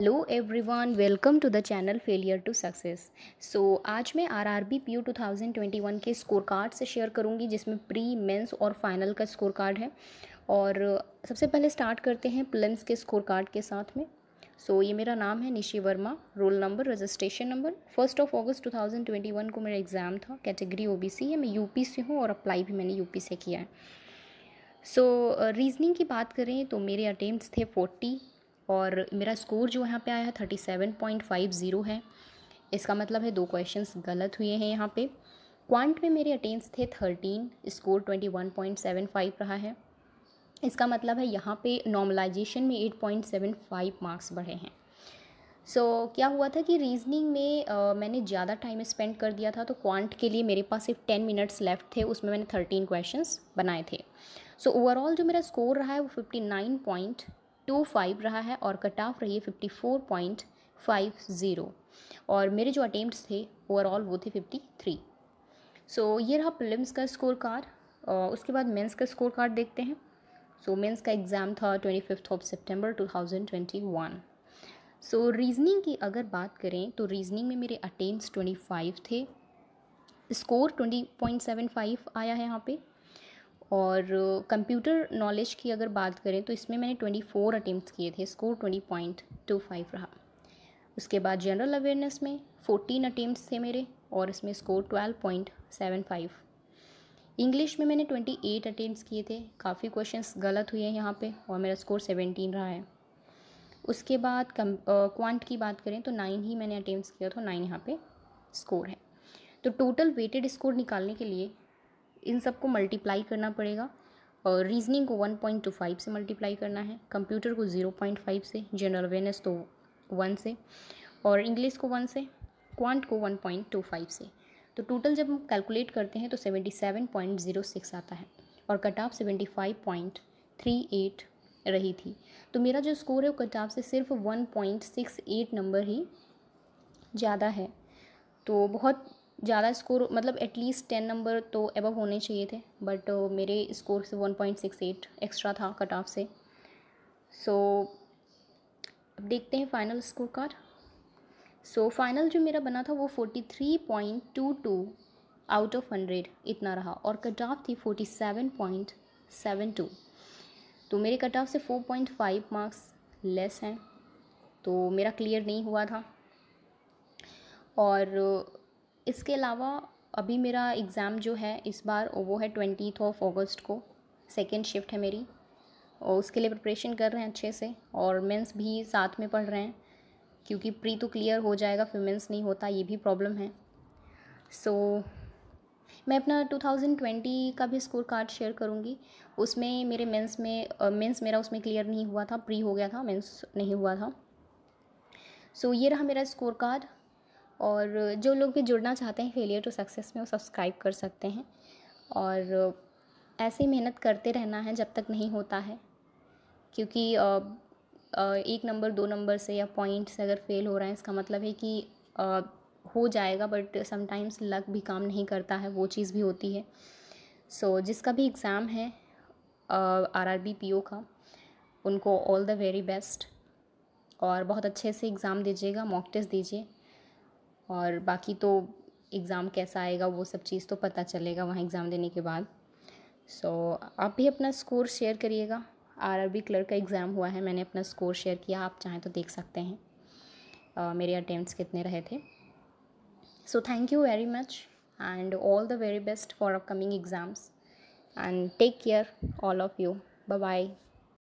hello everyone welcome to the channel failure to success so आज मैं R R B P U two thousand twenty one के score card से share करूंगी जिसमें pre mains और final का score card है और सबसे पहले स्टार्ट करते हैं प्लम्स के स्कोर कार्ड के साथ में सो so, ये मेरा नाम है Nishi Verma roll number registration number first of अगस्त टू थाउजेंड ट्वेंटी वन को मेरा एग्ज़ाम था कैटेगरी ओ बी सी है मैं यू से हूँ और अप्लाई भी मैंने यू से किया है सो so, रीजनिंग की बात करें तो मेरे अटेम्प्ट थे फोर्टी और मेरा स्कोर जो यहाँ पे आया है thirty seven point five zero है इसका मतलब है दो क्वेश्चंस गलत हुए हैं यहाँ पे क्वांट में मेरे अटेंस थे thirteen score twenty one point seven five रहा है इसका मतलब है यहाँ पे नॉर्मलाइजेशन में eight point seven five marks बढ़े हैं सो so, क्या हुआ था कि रीजनिंग में आ, मैंने ज़्यादा टाइम स्पेंड कर दिया था तो क्वांट के लिए मेरे पास सिर्फ टेन मिनट्स लेफ्ट थे उसमें मैंने थर्टीन क्वेश्चंस बनाए थे सो so, ओवरऑल जो मेरा स्कोर रहा है वो fifty nine point two five रहा है और कट ऑफ रही है fifty four point five zero और मेरे जो अटेम्प्ट थे ओवरऑल वो थे फिफ्टी थ्री सो ये रहा प्रिलिम्स का स्कोर कार्ड उसके बाद मेंस का स्कोर कार्ड देखते हैं सो so, मेंस का एग्ज़ाम था ट्वेंटी फिफ्थ ऑफ सितंबर two thousand twenty one so reasoning की अगर बात करें तो रीजनिंग में मेरे अटेम्प्ट ट्वेंटी फाइव थे score twenty point seven five आया है यहाँ पे और कंप्यूटर नॉलेज की अगर बात करें तो इसमें मैंने ट्वेंटी फोर अटैम्प्ट किए थे score twenty point two five रहा उसके बाद जनरल अवेयरनेस में फोर्टीन अटैम्प्ट थे मेरे और इसमें score twelve point seven five English में मैंने ट्वेंटी एट अटैम्प्ट किए थे काफ़ी क्वेश्चन गलत हुए हैं यहाँ पर और मेरा स्कोर सेवेंटीन रहा है उसके बाद कम क्वांट की बात करें तो नाइन ही मैंने अटैम्प्ट किया था नाइन यहाँ पे स्कोर है तो टोटल वेटेड स्कोर निकालने के लिए इन सबको मल्टीप्लाई करना पड़ेगा और रीजनिंग को 1.25 से मल्टीप्लाई करना है कंप्यूटर को 0.5 से जनरल अवेयरनेस तो वन से और इंग्लिश को वन से क्वांट को 1.25 से तो टोटल जब हम कैलकुलेट करते हैं तो 77.06 आता है और कट ऑफ एट रही थी तो मेरा जो स्कोर है वो कट ऑफ से सिर्फ 1.68 नंबर ही ज़्यादा है तो बहुत ज़्यादा स्कोर मतलब एटलीस्ट टेन नंबर तो अबव होने चाहिए थे बट uh, मेरे स्कोर से one point six eight extra था कट ऑफ से सो so, अब देखते हैं final score card so final जो मेरा बना था वो forty three point two two out of hundred इतना रहा और कट ऑफ थी forty seven point seven two तो मेरे कट ऑफ से four point five marks less हैं तो मेरा क्लियर नहीं हुआ था और इसके अलावा अभी मेरा एग्ज़ाम जो है इस बार वो है ट्वेंटी ऑफ ऑगस्ट को सेकेंड शिफ्ट है मेरी और उसके लिए प्रिपरेशन कर रहे हैं अच्छे से और मेंस भी साथ में पढ़ रहे हैं क्योंकि प्री तो क्लियर हो जाएगा फिर मेंस नहीं होता ये भी प्रॉब्लम है सो so, मैं अपना 2020 का भी स्कोर कार्ड शेयर करूँगी उसमें मेरे मेंस में मेंस मेरा उसमें क्लियर नहीं हुआ था प्री हो गया था मेंस नहीं हुआ था सो so, ये रहा मेरा स्कोर कार्ड और जो लोग भी जुड़ना चाहते हैं फेलियर टू सक्सेस में वो सब्सक्राइब कर सकते हैं और ऐसे ही मेहनत करते रहना है जब तक नहीं होता है क्योंकि एक नंबर दो नंबर से या पॉइंट्स अगर फेल हो रहा है इसका मतलब है कि हो जाएगा बट समटाइम्स लक भी काम नहीं करता है वो चीज़ भी होती है सो so, जिसका भी एग्ज़ाम है R R B P O का उनको ऑल द वेरी बेस्ट और बहुत अच्छे से एग्ज़ाम दीजिएगा मॉक टेस्ट दीजिए और बाकी तो एग्ज़ाम कैसा आएगा वो सब चीज़ तो पता चलेगा वहाँ एग्ज़ाम देने के बाद सो so, आप भी अपना स्कोर शेयर करिएगा आर आर बी क्लर्क का एग्ज़ाम हुआ है मैंने अपना स्कोर शेयर किया आप चाहें तो देख सकते हैं uh, मेरे अटैम्प्ट कितने रहे थे so thank you very much and all the very best for upcoming exams and take care all of you bye bye